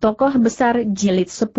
Tokoh besar jilid 10.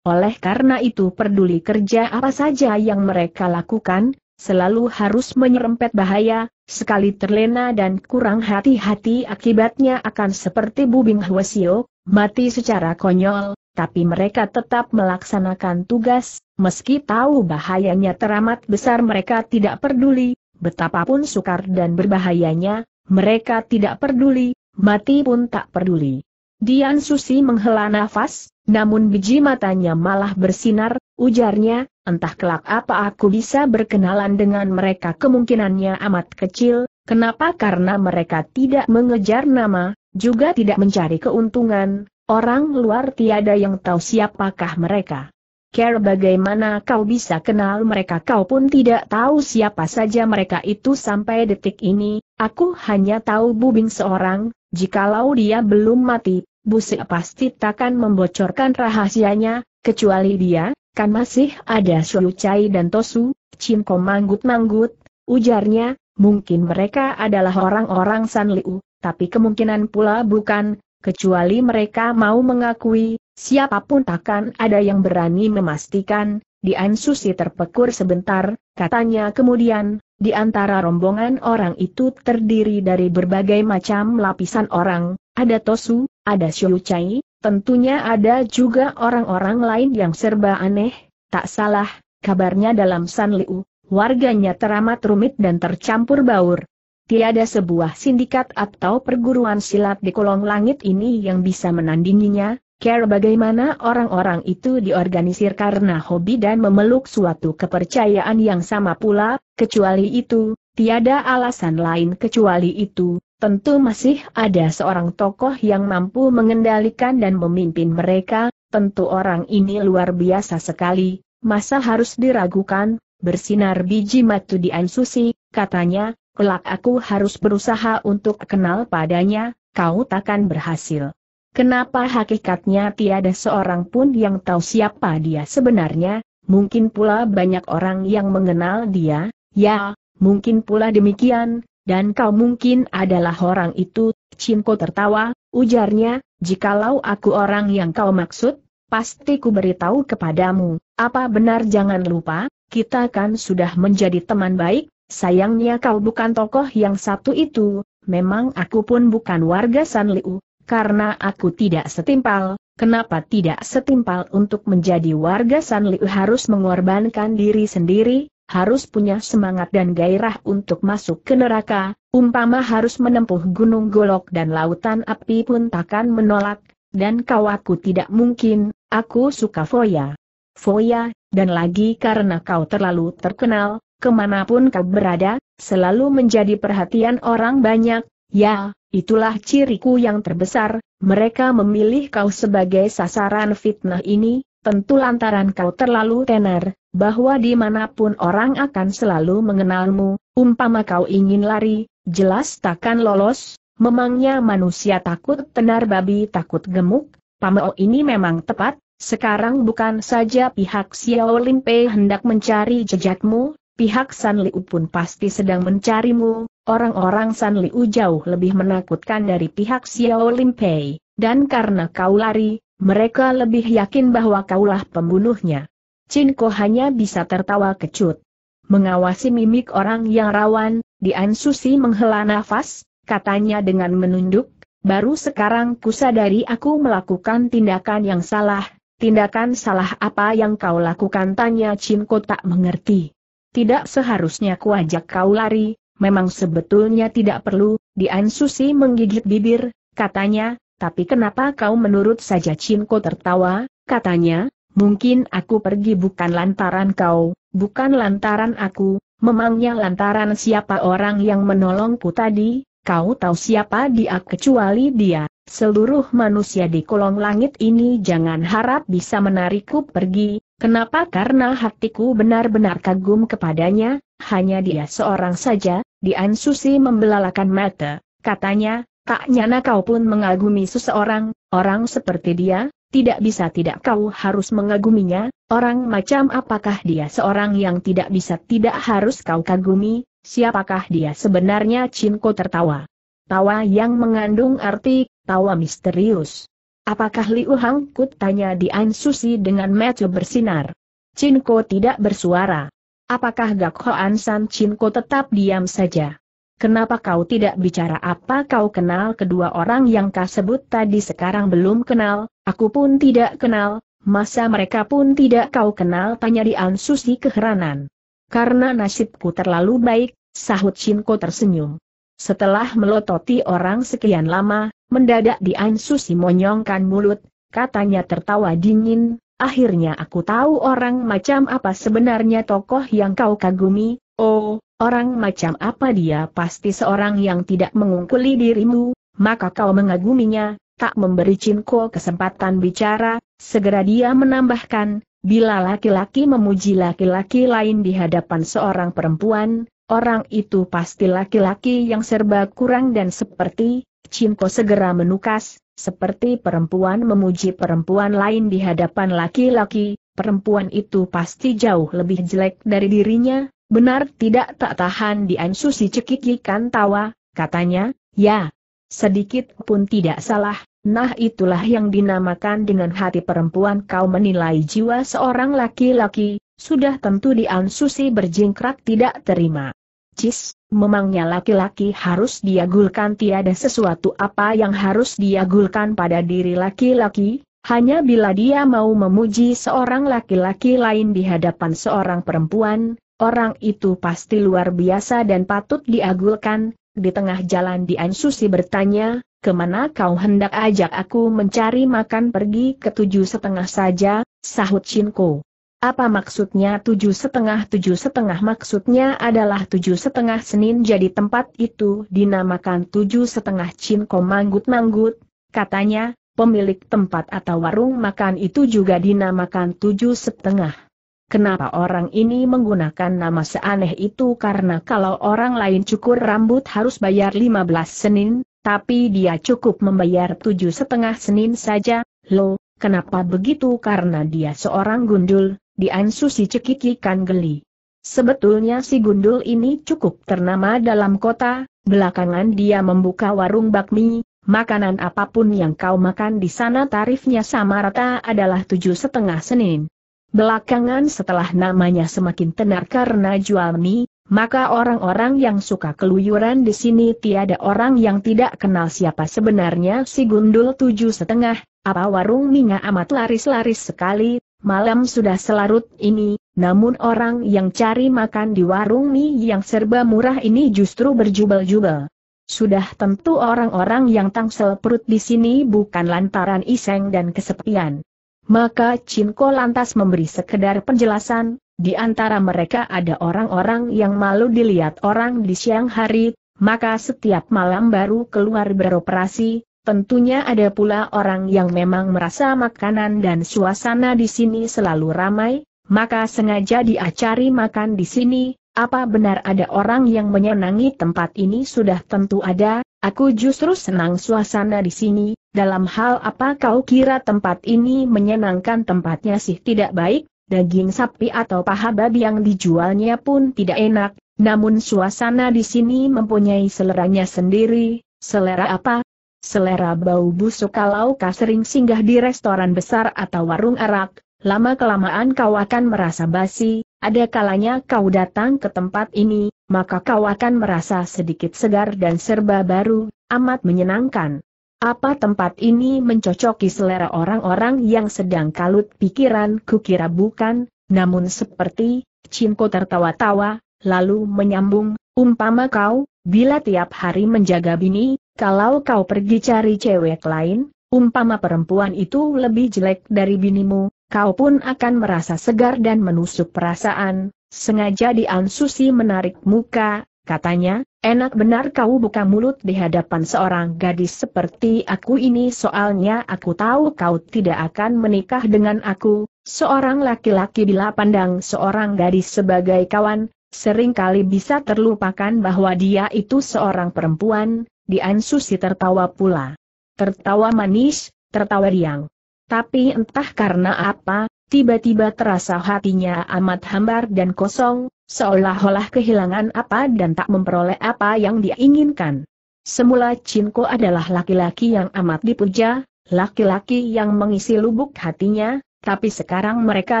Oleh karena itu peduli kerja apa saja yang mereka lakukan, selalu harus menyerempet bahaya, sekali terlena dan kurang hati-hati akibatnya akan seperti Bubing Hwasio, mati secara konyol, tapi mereka tetap melaksanakan tugas, meski tahu bahayanya teramat besar mereka tidak peduli, betapapun sukar dan berbahayanya, mereka tidak peduli, mati pun tak peduli. Dian Susi menghela nafas, namun biji matanya malah bersinar, ujarnya, entah kelak apa aku bisa berkenalan dengan mereka kemungkinannya amat kecil, kenapa karena mereka tidak mengejar nama, juga tidak mencari keuntungan, orang luar tiada yang tahu siapakah mereka. Care bagaimana kau bisa kenal mereka kau pun tidak tahu siapa saja mereka itu sampai detik ini, aku hanya tahu Bubing seorang, jikalau dia belum mati, Busik pasti takkan membocorkan rahasianya, kecuali dia, kan masih ada Suyu Chai dan Tosu, Cimko manggut-manggut, ujarnya, mungkin mereka adalah orang-orang San Liu, tapi kemungkinan pula bukan, kecuali mereka mau mengakui, siapapun takkan ada yang berani memastikan, di Susi terpekur sebentar, katanya kemudian, di antara rombongan orang itu terdiri dari berbagai macam lapisan orang, ada Tosu, ada Xiu Chai, tentunya ada juga orang-orang lain yang serba aneh, tak salah, kabarnya dalam San Liu, warganya teramat rumit dan tercampur baur. Tiada sebuah sindikat atau perguruan silat di kolong langit ini yang bisa menandinginya, care bagaimana orang-orang itu diorganisir karena hobi dan memeluk suatu kepercayaan yang sama pula, kecuali itu, tiada alasan lain kecuali itu, Tentu masih ada seorang tokoh yang mampu mengendalikan dan memimpin mereka, tentu orang ini luar biasa sekali, masa harus diragukan, bersinar biji matu di Ansusi, katanya, kelak aku harus berusaha untuk kenal padanya, kau takkan berhasil. Kenapa hakikatnya tiada seorang pun yang tahu siapa dia sebenarnya, mungkin pula banyak orang yang mengenal dia, ya, mungkin pula demikian, dan kau mungkin adalah orang itu, Cinko tertawa, ujarnya, jikalau aku orang yang kau maksud, pasti ku beritahu kepadamu, apa benar jangan lupa, kita kan sudah menjadi teman baik, sayangnya kau bukan tokoh yang satu itu, memang aku pun bukan warga Sanliu, karena aku tidak setimpal, kenapa tidak setimpal untuk menjadi warga Sanliu harus mengorbankan diri sendiri, harus punya semangat dan gairah untuk masuk ke neraka, umpama harus menempuh gunung golok dan lautan api pun takkan menolak, dan kau aku tidak mungkin, aku suka Foya. Foya, dan lagi karena kau terlalu terkenal, kemanapun kau berada, selalu menjadi perhatian orang banyak, ya, itulah ciriku yang terbesar, mereka memilih kau sebagai sasaran fitnah ini, Tentu lantaran kau terlalu tenar, bahwa dimanapun orang akan selalu mengenalmu, umpama kau ingin lari, jelas takkan lolos, memangnya manusia takut tenar babi takut gemuk, pameo ini memang tepat, sekarang bukan saja pihak Xiao Linpei hendak mencari jejakmu, pihak San Liu pun pasti sedang mencarimu, orang-orang San Liu jauh lebih menakutkan dari pihak Xiao Linpei. Dan karena kau lari, mereka lebih yakin bahwa kaulah pembunuhnya. Cinko hanya bisa tertawa kecut. Mengawasi mimik orang yang rawan, Dian Susi menghela nafas, katanya dengan menunduk, baru sekarang kusadari aku melakukan tindakan yang salah, tindakan salah apa yang kau lakukan tanya Cinko tak mengerti. Tidak seharusnya kuajak kau lari, memang sebetulnya tidak perlu, Dian Susi menggigit bibir, katanya, tapi kenapa kau menurut saja Cinko tertawa, katanya, mungkin aku pergi bukan lantaran kau, bukan lantaran aku, memangnya lantaran siapa orang yang menolongku tadi, kau tahu siapa dia kecuali dia, seluruh manusia di kolong langit ini jangan harap bisa menarikku pergi, kenapa karena hatiku benar-benar kagum kepadanya, hanya dia seorang saja, Dian Susi membelalakan mata, katanya, Tak nyana kau pun mengagumi seseorang, orang seperti dia, tidak bisa tidak kau harus mengaguminya, orang macam apakah dia seorang yang tidak bisa tidak harus kau kagumi, siapakah dia sebenarnya Cinko tertawa. Tawa yang mengandung arti, tawa misterius. Apakah Liu Hang Kut tanya Dian Susi dengan mata bersinar? Cinko tidak bersuara. Apakah Gak Hoan San Cinko tetap diam saja? Kenapa kau tidak bicara apa kau kenal kedua orang yang kau sebut tadi sekarang belum kenal, aku pun tidak kenal, masa mereka pun tidak kau kenal Tanya Dian Susi keheranan. Karena nasibku terlalu baik, sahut Shinko tersenyum. Setelah melototi orang sekian lama, mendadak Dian Susi monyongkan mulut, katanya tertawa dingin, akhirnya aku tahu orang macam apa sebenarnya tokoh yang kau kagumi, Oh, orang macam apa dia pasti seorang yang tidak mengungkuli dirimu, maka kau mengaguminya, tak memberi Cinko kesempatan bicara, segera dia menambahkan, bila laki-laki memuji laki-laki lain di hadapan seorang perempuan, orang itu pasti laki-laki yang serba kurang dan seperti, Cinko segera menukas, seperti perempuan memuji perempuan lain di hadapan laki-laki, perempuan itu pasti jauh lebih jelek dari dirinya, Benar tidak tak tahan di si cekikikan tawa, katanya, ya. Sedikit pun tidak salah, nah itulah yang dinamakan dengan hati perempuan kau menilai jiwa seorang laki-laki, sudah tentu di si berjingkrak tidak terima. Cis, memangnya laki-laki harus diagulkan tiada sesuatu apa yang harus diagulkan pada diri laki-laki, hanya bila dia mau memuji seorang laki-laki lain di hadapan seorang perempuan, Orang itu pasti luar biasa dan patut diagulkan, di tengah jalan Dian Susi bertanya, kemana kau hendak ajak aku mencari makan pergi ke tujuh setengah saja, sahut Shinko. Apa maksudnya tujuh setengah tujuh setengah maksudnya adalah tujuh setengah Senin jadi tempat itu dinamakan tujuh setengah Shinko manggut-manggut, katanya, pemilik tempat atau warung makan itu juga dinamakan tujuh setengah. Kenapa orang ini menggunakan nama seaneh itu karena kalau orang lain cukur rambut harus bayar 15 senin, tapi dia cukup membayar tujuh setengah senin saja, lo, kenapa begitu karena dia seorang gundul, diansu si cekikikan geli. Sebetulnya si gundul ini cukup ternama dalam kota, belakangan dia membuka warung bakmi, makanan apapun yang kau makan di sana tarifnya sama rata adalah tujuh setengah senin. Belakangan setelah namanya semakin tenar karena jual mie, maka orang-orang yang suka keluyuran di sini tiada orang yang tidak kenal siapa sebenarnya si gundul tujuh setengah, apa warung minga amat laris-laris sekali, malam sudah selarut ini, namun orang yang cari makan di warung mie yang serba murah ini justru berjubel-jubel. Sudah tentu orang-orang yang tangsel perut di sini bukan lantaran iseng dan kesepian. Maka Cinko lantas memberi sekedar penjelasan, di antara mereka ada orang-orang yang malu dilihat orang di siang hari, maka setiap malam baru keluar beroperasi, tentunya ada pula orang yang memang merasa makanan dan suasana di sini selalu ramai, maka sengaja diacari makan di sini, apa benar ada orang yang menyenangi tempat ini sudah tentu ada, Aku justru senang suasana di sini, dalam hal apa kau kira tempat ini menyenangkan tempatnya sih tidak baik, daging sapi atau paha babi yang dijualnya pun tidak enak, namun suasana di sini mempunyai seleranya sendiri, selera apa? Selera bau busuk kalau kau sering singgah di restoran besar atau warung arak, lama-kelamaan kau akan merasa basi, ada kalanya kau datang ke tempat ini, maka kau akan merasa sedikit segar dan serba baru, amat menyenangkan. Apa tempat ini mencocoki selera orang-orang yang sedang kalut pikiran kukira bukan, namun seperti, Cinko tertawa-tawa, lalu menyambung, umpama kau, bila tiap hari menjaga bini, kalau kau pergi cari cewek lain, umpama perempuan itu lebih jelek dari binimu, kau pun akan merasa segar dan menusuk perasaan, sengaja Dian Susi menarik muka, katanya, enak benar kau buka mulut di hadapan seorang gadis seperti aku ini soalnya aku tahu kau tidak akan menikah dengan aku, seorang laki-laki bila pandang seorang gadis sebagai kawan, seringkali bisa terlupakan bahwa dia itu seorang perempuan, Dian Susi tertawa pula. Tertawa manis, tertawa riang. Tapi entah karena apa, tiba-tiba terasa hatinya amat hambar dan kosong, seolah-olah kehilangan apa dan tak memperoleh apa yang diinginkan. Semula Cinko adalah laki-laki yang amat dipuja, laki-laki yang mengisi lubuk hatinya, tapi sekarang mereka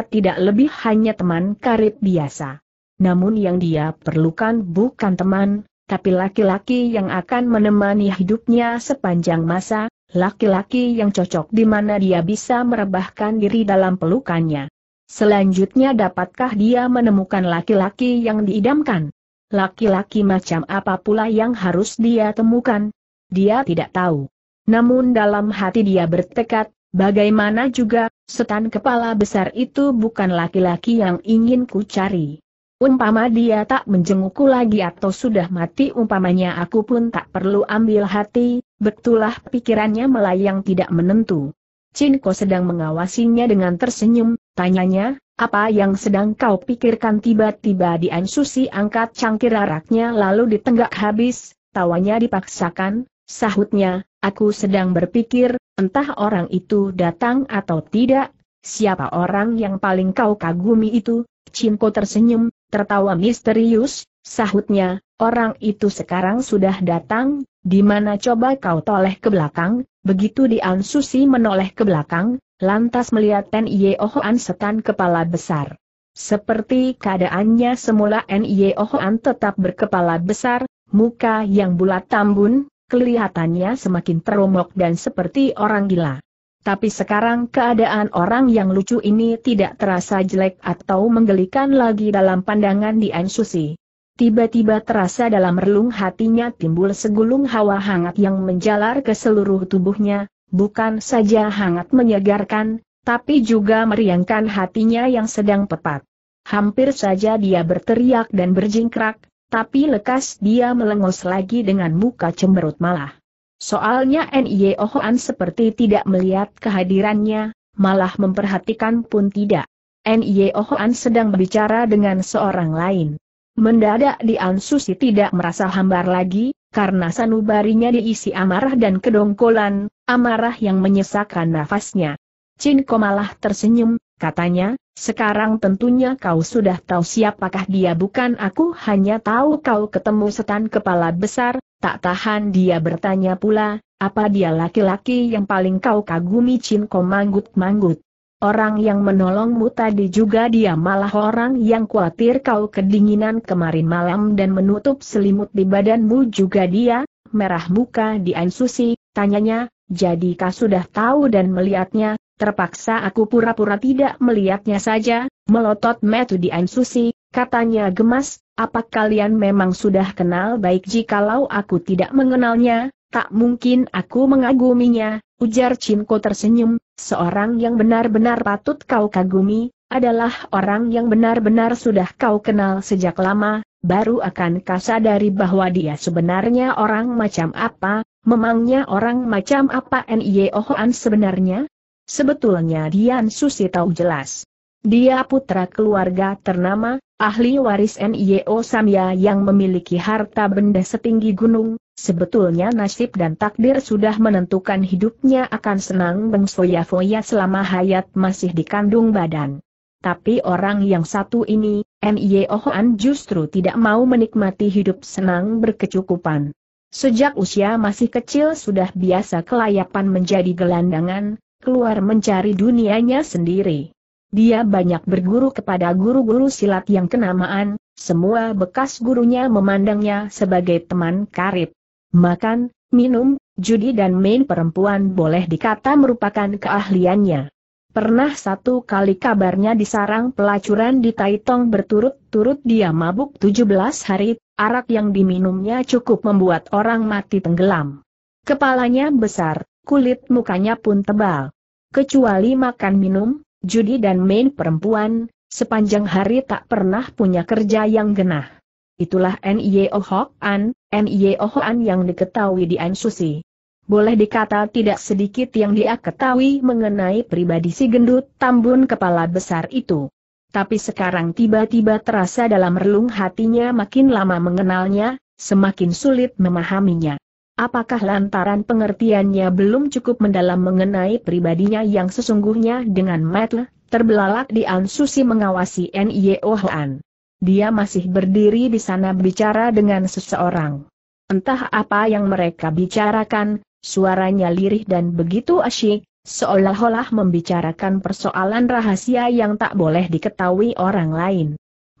tidak lebih hanya teman karib biasa. Namun yang dia perlukan bukan teman, tapi laki-laki yang akan menemani hidupnya sepanjang masa, laki-laki yang cocok di mana dia bisa merebahkan diri dalam pelukannya. Selanjutnya dapatkah dia menemukan laki-laki yang diidamkan? Laki-laki macam apa pula yang harus dia temukan? Dia tidak tahu. Namun dalam hati dia bertekad, bagaimana juga, setan kepala besar itu bukan laki-laki yang ingin ku cari. Umpama dia tak menjengukku lagi atau sudah mati umpamanya aku pun tak perlu ambil hati, Betulah pikirannya melayang tidak menentu. Cinko sedang mengawasinya dengan tersenyum, tanyanya, apa yang sedang kau pikirkan tiba-tiba di Susi angkat cangkir araknya lalu ditenggak habis, tawanya dipaksakan, sahutnya, aku sedang berpikir, entah orang itu datang atau tidak, siapa orang yang paling kau kagumi itu, Cinko tersenyum, tertawa misterius, sahutnya, orang itu sekarang sudah datang, di mana coba kau toleh ke belakang, begitu Dian Susi menoleh ke belakang, lantas melihat Ten Yeohoan setan kepala besar. Seperti keadaannya semula N. an tetap berkepala besar, muka yang bulat tambun, kelihatannya semakin teromok dan seperti orang gila. Tapi sekarang keadaan orang yang lucu ini tidak terasa jelek atau menggelikan lagi dalam pandangan Dian Susi. Tiba-tiba terasa dalam relung hatinya timbul segulung hawa hangat yang menjalar ke seluruh tubuhnya, bukan saja hangat menyegarkan, tapi juga meriangkan hatinya yang sedang pepat. Hampir saja dia berteriak dan berjingkrak, tapi lekas dia melengos lagi dengan muka cemberut malah. Soalnya N.I.E. Ohoan seperti tidak melihat kehadirannya, malah memperhatikan pun tidak. N.I.E. Ohoan sedang berbicara dengan seorang lain. Mendadak di Ansusi tidak merasa hambar lagi, karena sanubarinya diisi amarah dan kedongkolan, amarah yang menyesakkan nafasnya. Ko malah tersenyum, katanya, sekarang tentunya kau sudah tahu siapakah dia bukan aku hanya tahu kau ketemu setan kepala besar, tak tahan dia bertanya pula, apa dia laki-laki yang paling kau kagumi Ko manggut-manggut. Orang yang menolongmu tadi juga dia malah orang yang khawatir kau kedinginan kemarin malam dan menutup selimut di badanmu juga dia, merah muka di Ansusi, tanyanya, Jadi kau sudah tahu dan melihatnya, terpaksa aku pura-pura tidak melihatnya saja, melotot metu di Ansusi, katanya gemas, apa kalian memang sudah kenal baik jikalau aku tidak mengenalnya, Tak mungkin aku mengaguminya, ujar Cinko tersenyum, seorang yang benar-benar patut kau kagumi, adalah orang yang benar-benar sudah kau kenal sejak lama, baru akan kasadari dari bahwa dia sebenarnya orang macam apa, memangnya orang macam apa Nyeohoan sebenarnya? Sebetulnya Dian Susi tahu jelas. Dia putra keluarga ternama, ahli waris Nio Samya yang memiliki harta benda setinggi gunung, Sebetulnya nasib dan takdir sudah menentukan hidupnya akan senang bengsoya-foya selama hayat masih dikandung badan. Tapi orang yang satu ini, Ohoan justru tidak mau menikmati hidup senang berkecukupan. Sejak usia masih kecil sudah biasa kelayapan menjadi gelandangan, keluar mencari dunianya sendiri. Dia banyak berguru kepada guru-guru silat yang kenamaan, semua bekas gurunya memandangnya sebagai teman karib makan, minum, judi dan main perempuan boleh dikata merupakan keahliannya. Pernah satu kali kabarnya di sarang pelacuran di Taitong berturut-turut dia mabuk 17 hari, arak yang diminumnya cukup membuat orang mati tenggelam. Kepalanya besar, kulit mukanya pun tebal. Kecuali makan minum, judi dan main perempuan, sepanjang hari tak pernah punya kerja yang genah. Itulah N.Y.O. Hok An, E oh N.I.O. yang diketahui di Ansusi. Boleh dikata tidak sedikit yang dia ketahui mengenai pribadi si gendut tambun kepala besar itu. Tapi sekarang tiba-tiba terasa dalam relung hatinya makin lama mengenalnya, semakin sulit memahaminya. Apakah lantaran pengertiannya belum cukup mendalam mengenai pribadinya yang sesungguhnya dengan mata terbelalak di Ansusi mengawasi N.I.O. E oh dia masih berdiri di sana bicara dengan seseorang. Entah apa yang mereka bicarakan, suaranya lirih dan begitu asyik, seolah-olah membicarakan persoalan rahasia yang tak boleh diketahui orang lain.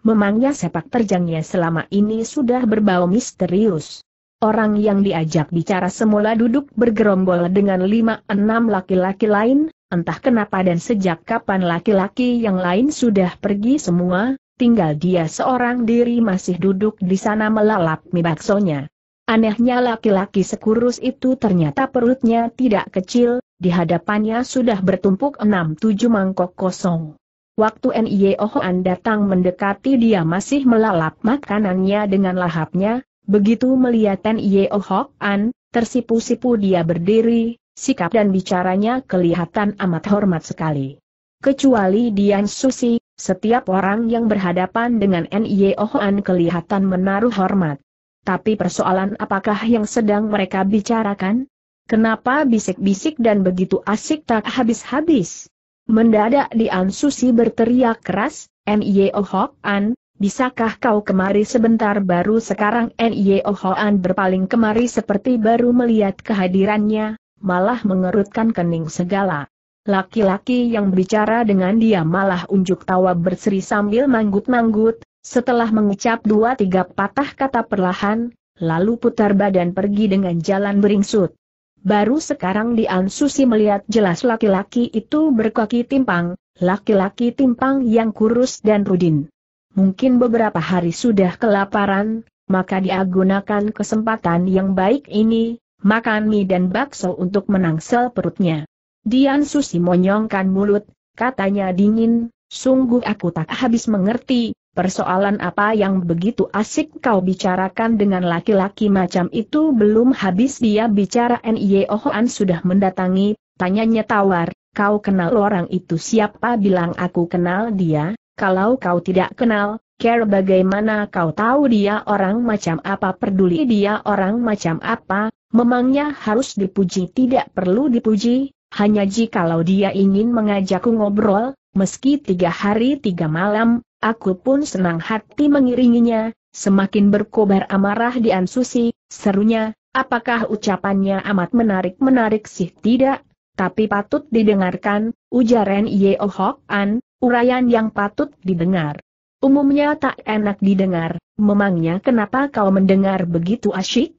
Memangnya sepak terjangnya selama ini sudah berbau misterius. Orang yang diajak bicara semula duduk bergerombol dengan lima enam laki-laki lain, entah kenapa dan sejak kapan laki-laki yang lain sudah pergi semua, tinggal dia seorang diri masih duduk di sana melalap mie baksonya. Anehnya laki-laki sekurus itu ternyata perutnya tidak kecil, di hadapannya sudah bertumpuk enam tujuh mangkok kosong. Waktu Nie Ohoan datang mendekati dia masih melalap makanannya dengan lahapnya, begitu melihat Nie Ohoan, tersipu-sipu dia berdiri, sikap dan bicaranya kelihatan amat hormat sekali. Kecuali Dian Susi, setiap orang yang berhadapan dengan NIE Ohan kelihatan menaruh hormat. Tapi persoalan apakah yang sedang mereka bicarakan? Kenapa bisik-bisik dan begitu asik tak habis-habis? Mendadak Dian Susi berteriak keras, NIE Ohan, bisakah kau kemari sebentar baru sekarang NIE Ohan berpaling kemari seperti baru melihat kehadirannya, malah mengerutkan kening segala. Laki-laki yang bicara dengan dia malah unjuk tawa berseri sambil manggut-manggut, setelah mengucap dua tiga patah kata perlahan, lalu putar badan pergi dengan jalan beringsut. Baru sekarang Dian Susi melihat jelas laki-laki itu berkaki timpang, laki-laki timpang yang kurus dan rudin. Mungkin beberapa hari sudah kelaparan, maka dia gunakan kesempatan yang baik ini, makan mie dan bakso untuk menangsel perutnya. Dian Susi monyongkan mulut, katanya dingin, sungguh aku tak habis mengerti, persoalan apa yang begitu asik kau bicarakan dengan laki-laki macam itu belum habis dia bicara N.I.O. Hoan sudah mendatangi, tanyanya tawar, kau kenal orang itu siapa bilang aku kenal dia, kalau kau tidak kenal, care bagaimana kau tahu dia orang macam apa peduli dia orang macam apa, memangnya harus dipuji tidak perlu dipuji, hanya jikalau dia ingin mengajakku ngobrol, meski tiga hari tiga malam, aku pun senang hati mengiringinya, semakin berkobar amarah di Ansusi, serunya, apakah ucapannya amat menarik-menarik sih tidak? Tapi patut didengarkan, ujaran Nye Hok oh An, urayan yang patut didengar. Umumnya tak enak didengar, memangnya kenapa kau mendengar begitu asyik?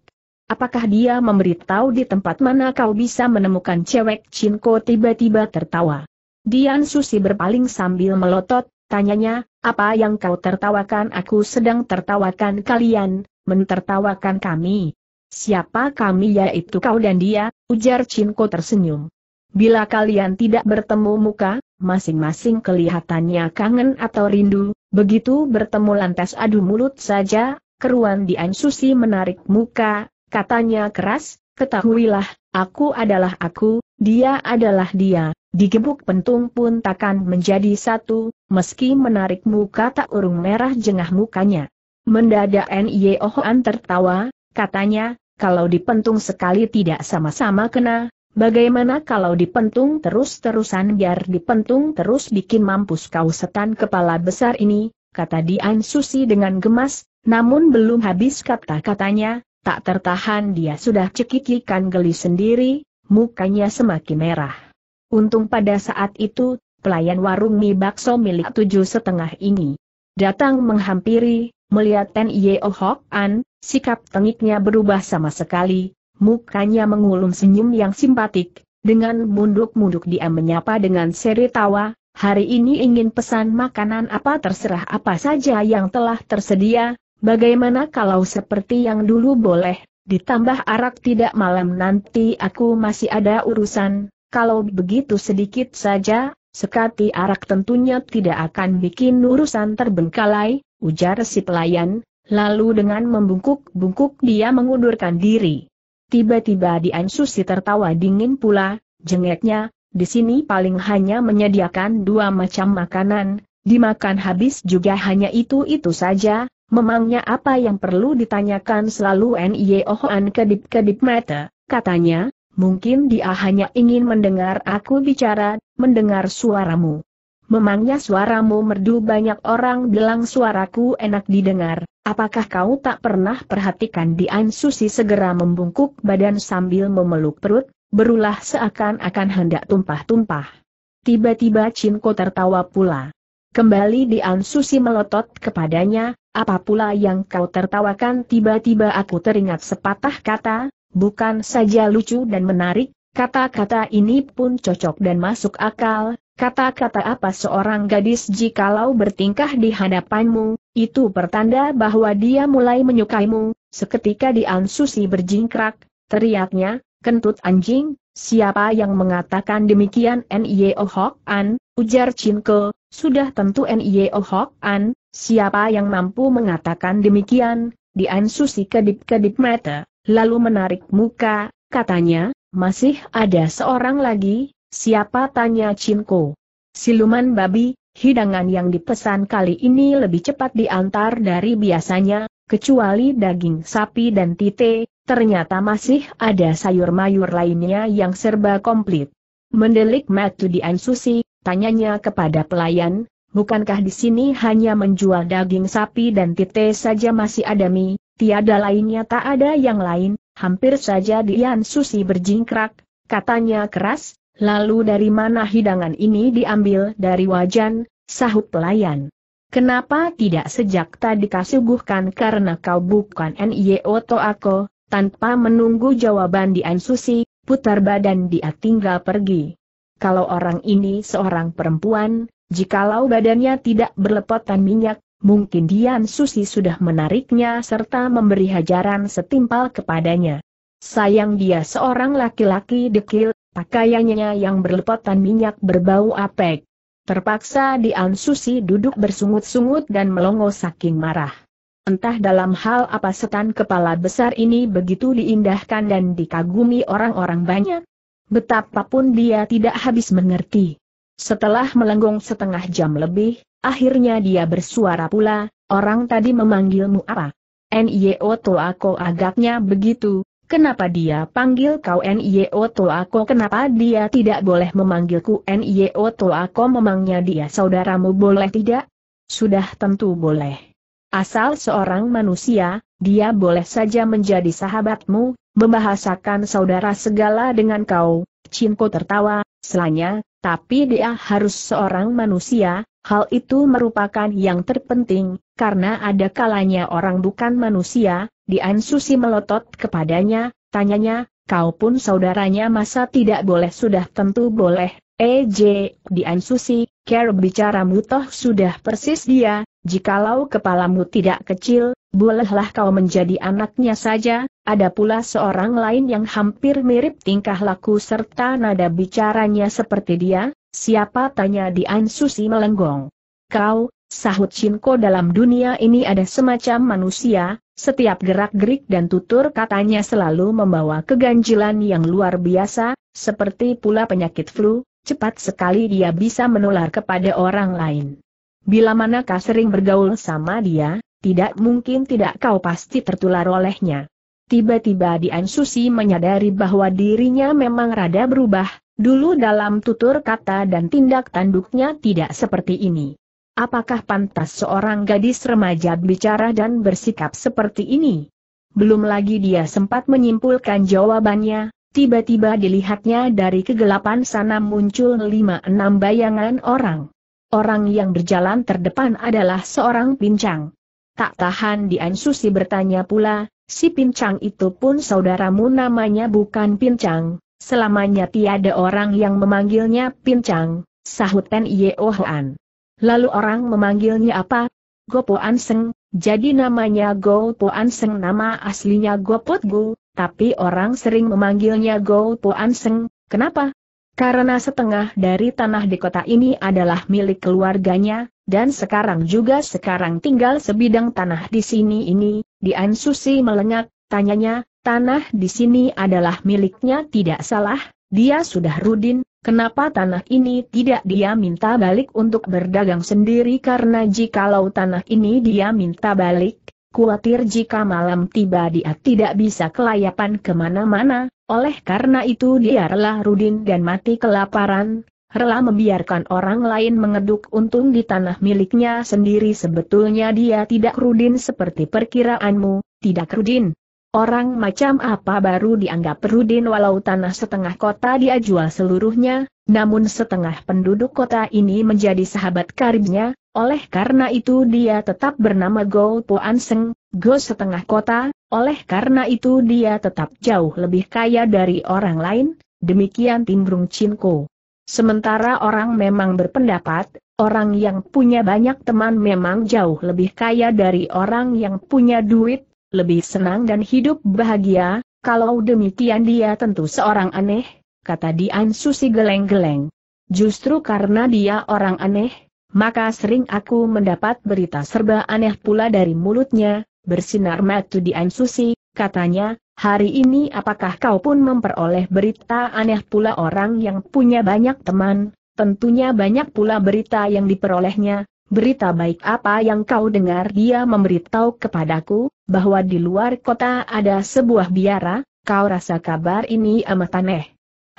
Apakah dia memberitahu di tempat mana kau bisa menemukan cewek Cinco tiba-tiba tertawa? Dian Susi berpaling sambil melotot, tanyanya, apa yang kau tertawakan aku sedang tertawakan kalian, mentertawakan kami. Siapa kami yaitu kau dan dia, ujar Cinco tersenyum. Bila kalian tidak bertemu muka, masing-masing kelihatannya kangen atau rindu, begitu bertemu lantas adu mulut saja, keruan Dian Susi menarik muka, Katanya keras, ketahuilah, aku adalah aku, dia adalah dia, digebuk pentung pun takkan menjadi satu, meski menarik muka tak urung merah jengah mukanya. Mendadak Ohan tertawa, katanya, kalau dipentung sekali tidak sama-sama kena, bagaimana kalau dipentung terus-terusan biar dipentung terus bikin mampus kau setan kepala besar ini, kata Dian Susi dengan gemas, namun belum habis kata-katanya, Tak tertahan dia sudah cekikikan geli sendiri, mukanya semakin merah. Untung pada saat itu, pelayan warung mie bakso milik tujuh setengah ini datang menghampiri, melihat Ten Yeo oh Hok An, sikap tengiknya berubah sama sekali, mukanya mengulum senyum yang simpatik, dengan munduk-munduk dia menyapa dengan seri tawa, hari ini ingin pesan makanan apa terserah apa saja yang telah tersedia, Bagaimana kalau seperti yang dulu boleh, ditambah arak tidak malam nanti aku masih ada urusan, kalau begitu sedikit saja, sekati arak tentunya tidak akan bikin urusan terbengkalai, ujar si pelayan, lalu dengan membungkuk-bungkuk dia mengundurkan diri. Tiba-tiba Dian Susi tertawa dingin pula, jengeknya, di sini paling hanya menyediakan dua macam makanan, dimakan habis juga hanya itu-itu saja, Memangnya apa yang perlu ditanyakan selalu N.I.O. Hoan kedip-kedip mata, katanya, mungkin dia hanya ingin mendengar aku bicara, mendengar suaramu. Memangnya suaramu merdu banyak orang bilang suaraku enak didengar, apakah kau tak pernah perhatikan Dian Susi segera membungkuk badan sambil memeluk perut, berulah seakan-akan hendak tumpah-tumpah. Tiba-tiba Cinko tertawa pula. Kembali di si melotot kepadanya, apa pula yang kau tertawakan tiba-tiba aku teringat sepatah kata, bukan saja lucu dan menarik, kata-kata ini pun cocok dan masuk akal, Kata-kata apa seorang gadis jikalau bertingkah di hadapanmu, itu pertanda bahwa dia mulai menyukaimu, seketika di si berjingkrak, teriaknya, kentut anjing, siapa yang mengatakan demikian N.Y.O. Hok An, ujar ke sudah tentu Nio oh Hok An, siapa yang mampu mengatakan demikian, Dian Susi kedip-kedip mata, lalu menarik muka, katanya, masih ada seorang lagi, siapa tanya Cinko. Siluman babi, hidangan yang dipesan kali ini lebih cepat diantar dari biasanya, kecuali daging sapi dan tite, ternyata masih ada sayur mayur lainnya yang serba komplit. Mendelik metu di Ansusi, tanyanya kepada pelayan, bukankah di sini hanya menjual daging sapi dan tite saja masih ada mie, tiada lainnya tak ada yang lain, hampir saja di Susi berjingkrak, katanya keras, lalu dari mana hidangan ini diambil dari wajan, sahut pelayan. Kenapa tidak sejak tadi kasuguhkan karena kau bukan NIO Toako? tanpa menunggu jawaban di Susi, putar badan dia tinggal pergi. Kalau orang ini seorang perempuan, jikalau badannya tidak berlepotan minyak, mungkin Dian Susi sudah menariknya serta memberi hajaran setimpal kepadanya. Sayang dia seorang laki-laki dekil, pakaiannya yang berlepotan minyak berbau apek. Terpaksa Dian Susi duduk bersungut-sungut dan melongo saking marah. Entah dalam hal apa setan kepala besar ini begitu diindahkan dan dikagumi orang-orang banyak. Betapapun dia tidak habis mengerti. Setelah melenggong setengah jam lebih, akhirnya dia bersuara pula, orang tadi memanggilmu apa? NIO Toako agaknya begitu, kenapa dia panggil kau NIO Toako kenapa dia tidak boleh memanggilku NIO Toako memangnya dia saudaramu boleh tidak? Sudah tentu boleh. Asal seorang manusia, dia boleh saja menjadi sahabatmu, membahasakan saudara segala dengan kau. Cinko tertawa, selanya, tapi dia harus seorang manusia, hal itu merupakan yang terpenting, karena ada kalanya orang bukan manusia, Dian Susi melotot kepadanya, tanyanya, kau pun saudaranya masa tidak boleh sudah tentu boleh, EJ, eh, Dian Susi, care bicaramu toh sudah persis dia, Jikalau kepalamu tidak kecil, bolehlah kau menjadi anaknya saja, ada pula seorang lain yang hampir mirip tingkah laku serta nada bicaranya seperti dia, siapa tanya di Susi melenggong. Kau, sahut Shinko dalam dunia ini ada semacam manusia, setiap gerak-gerik dan tutur katanya selalu membawa keganjilan yang luar biasa, seperti pula penyakit flu, cepat sekali dia bisa menular kepada orang lain. Bila manakah sering bergaul sama dia, tidak mungkin tidak kau pasti tertular olehnya. Tiba-tiba Dian Susi menyadari bahwa dirinya memang rada berubah, dulu dalam tutur kata dan tindak tanduknya tidak seperti ini. Apakah pantas seorang gadis remaja bicara dan bersikap seperti ini? Belum lagi dia sempat menyimpulkan jawabannya, tiba-tiba dilihatnya dari kegelapan sana muncul lima enam bayangan orang. Orang yang berjalan terdepan adalah seorang pincang. Tak tahan Dian Susi bertanya pula, si pincang itu pun saudaramu namanya bukan pincang, selamanya tiada orang yang memanggilnya pincang, sahut Ten Yeohan. Lalu orang memanggilnya apa? Gopo Anseng, jadi namanya Gopo Anseng nama aslinya Gopot Gu, tapi orang sering memanggilnya Gopo Anseng, kenapa? Karena setengah dari tanah di kota ini adalah milik keluarganya, dan sekarang juga sekarang tinggal sebidang tanah di sini ini, Dian Susi melengak, tanyanya, tanah di sini adalah miliknya tidak salah, dia sudah rudin, Kenapa tanah ini tidak dia minta balik untuk berdagang sendiri karena jikalau tanah ini dia minta balik, khawatir jika malam tiba dia tidak bisa kelayapan kemana-mana, oleh karena itu dia rela Rudin dan mati kelaparan, rela membiarkan orang lain mengeduk untung di tanah miliknya sendiri sebetulnya dia tidak Rudin seperti perkiraanmu, tidak Rudin. Orang macam apa baru dianggap Rudin walau tanah setengah kota dia jual seluruhnya, namun setengah penduduk kota ini menjadi sahabat karibnya, oleh karena itu dia tetap bernama Go Puan Go setengah kota, oleh karena itu dia tetap jauh lebih kaya dari orang lain, demikian Timbrung Cinko. Sementara orang memang berpendapat, orang yang punya banyak teman memang jauh lebih kaya dari orang yang punya duit, lebih senang dan hidup bahagia, kalau demikian dia tentu seorang aneh, kata Dian Susi geleng-geleng. Justru karena dia orang aneh, maka sering aku mendapat berita serba aneh pula dari mulutnya, bersinar matu di Ansusi, katanya, hari ini apakah kau pun memperoleh berita aneh pula orang yang punya banyak teman, tentunya banyak pula berita yang diperolehnya, berita baik apa yang kau dengar dia memberitahu kepadaku, bahwa di luar kota ada sebuah biara, kau rasa kabar ini amat aneh.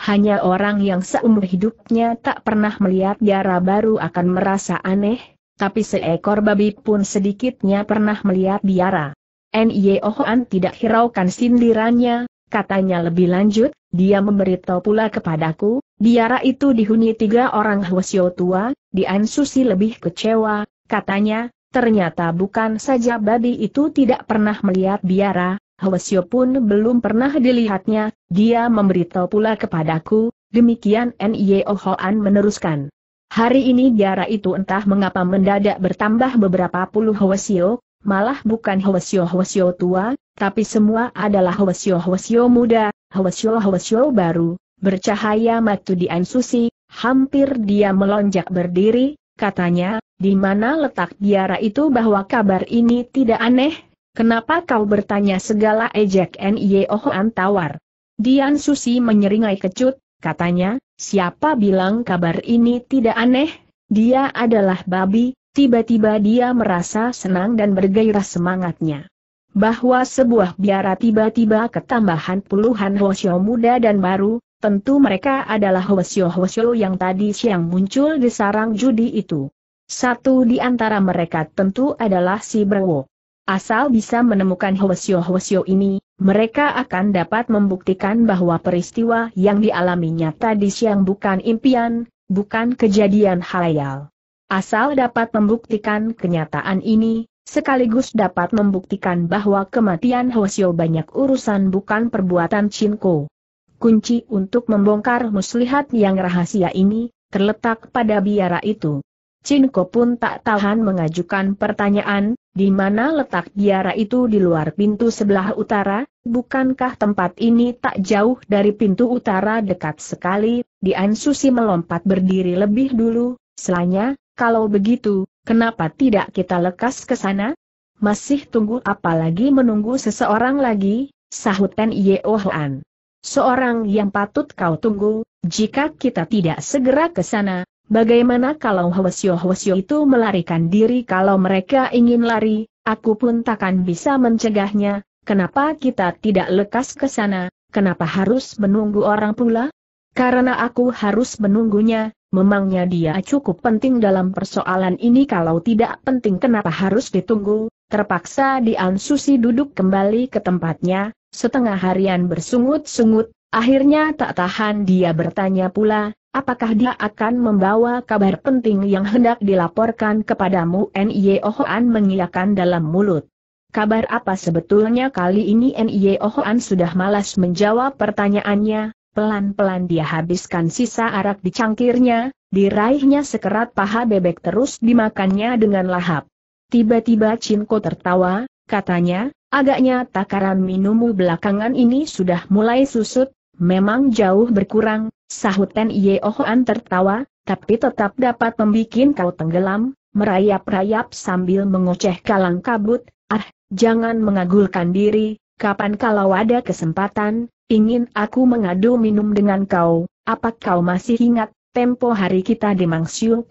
Hanya orang yang seumur hidupnya tak pernah melihat biara baru akan merasa aneh, tapi seekor babi pun sedikitnya pernah melihat biara. Nye Hoan tidak hiraukan sindirannya, katanya lebih lanjut, dia memberitahu pula kepadaku, biara itu dihuni tiga orang Hwasyo tua, Dian Susi lebih kecewa, katanya, ternyata bukan saja babi itu tidak pernah melihat biara, Hwasyo pun belum pernah dilihatnya, dia memberitahu pula kepadaku, demikian Nye Hoan meneruskan. Hari ini biara itu entah mengapa mendadak bertambah beberapa puluh Hwasio, malah bukan Hwasio-Hwasio tua, tapi semua adalah Hwasio-Hwasio muda, Hwasio-Hwasio baru, bercahaya matu di Ansusi, hampir dia melonjak berdiri, katanya, di mana letak biara itu bahwa kabar ini tidak aneh, kenapa kau bertanya segala ejek Niohoan tawar. Dian Susi menyeringai kecut, katanya, siapa bilang kabar ini tidak aneh, dia adalah babi, tiba-tiba dia merasa senang dan bergairah semangatnya. Bahwa sebuah biara tiba-tiba ketambahan puluhan hosyo muda dan baru, tentu mereka adalah hosyo-hosyo yang tadi siang muncul di sarang judi itu. Satu di antara mereka tentu adalah si Brewo. Asal bisa menemukan hosyo-hosyo ini, mereka akan dapat membuktikan bahwa peristiwa yang dialaminya tadi siang bukan impian, bukan kejadian halayal. Asal dapat membuktikan kenyataan ini, sekaligus dapat membuktikan bahwa kematian Hosio banyak urusan bukan perbuatan Cinko. Kunci untuk membongkar muslihat yang rahasia ini, terletak pada biara itu. Cinko pun tak tahan mengajukan pertanyaan, di mana letak biara itu di luar pintu sebelah utara, bukankah tempat ini tak jauh dari pintu utara dekat sekali, Dian Susi melompat berdiri lebih dulu, selanya, kalau begitu, kenapa tidak kita lekas ke sana? Masih tunggu apalagi menunggu seseorang lagi, sahut Ten Yeohan. Seorang yang patut kau tunggu, jika kita tidak segera ke sana, Bagaimana kalau Hwasyo-Hwasyo itu melarikan diri kalau mereka ingin lari, aku pun takkan bisa mencegahnya, kenapa kita tidak lekas ke sana, kenapa harus menunggu orang pula? Karena aku harus menunggunya, memangnya dia cukup penting dalam persoalan ini kalau tidak penting kenapa harus ditunggu, terpaksa Dian Susi duduk kembali ke tempatnya, setengah harian bersungut-sungut, akhirnya tak tahan dia bertanya pula, Apakah dia akan membawa kabar penting yang hendak dilaporkan kepadamu? Nye Ohoan mengiyakan dalam mulut. Kabar apa sebetulnya kali ini Nye Ohoan sudah malas menjawab pertanyaannya, pelan-pelan dia habiskan sisa arak di cangkirnya, diraihnya sekerat paha bebek terus dimakannya dengan lahap. Tiba-tiba Cinco tertawa, katanya, agaknya takaran minummu belakangan ini sudah mulai susut, Memang jauh berkurang, sahut Ten Ohoan tertawa, tapi tetap dapat membuat kau tenggelam, merayap-rayap sambil mengoceh kalang kabut, ah, jangan mengagulkan diri, kapan kalau ada kesempatan, ingin aku mengadu minum dengan kau, apa kau masih ingat, tempo hari kita di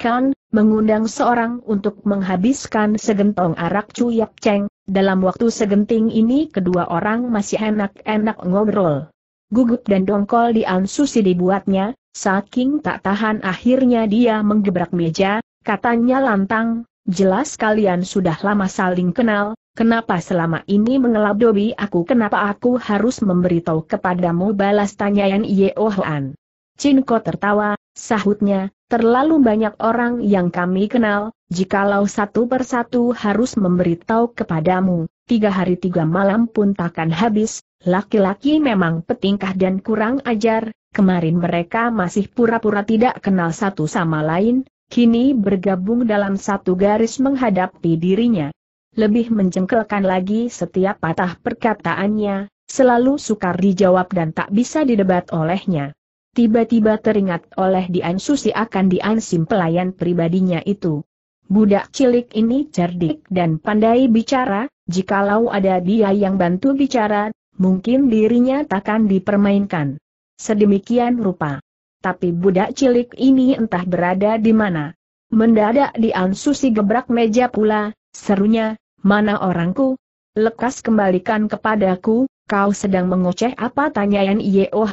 kan, mengundang seorang untuk menghabiskan segentong arak cuyap ceng, dalam waktu segenting ini kedua orang masih enak-enak ngobrol gugup dan dongkol di Aun Susi dibuatnya, saking tak tahan akhirnya dia menggebrak meja, katanya lantang, jelas kalian sudah lama saling kenal, kenapa selama ini dobi aku kenapa aku harus memberitahu kepadamu balas tanyaan Yeohan. Cinko tertawa, sahutnya, terlalu banyak orang yang kami kenal, jikalau satu persatu harus memberitahu kepadamu, tiga hari tiga malam pun takkan habis, laki-laki memang petingkah dan kurang ajar, kemarin mereka masih pura-pura tidak kenal satu sama lain, kini bergabung dalam satu garis menghadapi dirinya. Lebih menjengkelkan lagi setiap patah perkataannya, selalu sukar dijawab dan tak bisa didebat olehnya. Tiba-tiba teringat oleh Dian Susi akan Dian Sim pelayan pribadinya itu. Budak cilik ini cerdik dan pandai bicara, Jikalau ada dia yang bantu bicara, mungkin dirinya takkan dipermainkan. Sedemikian rupa. Tapi budak cilik ini entah berada di mana. Mendadak diansusi Susi gebrak meja pula, serunya, mana orangku? Lekas kembalikan kepadaku, kau sedang mengoceh apa tanyaan Yeo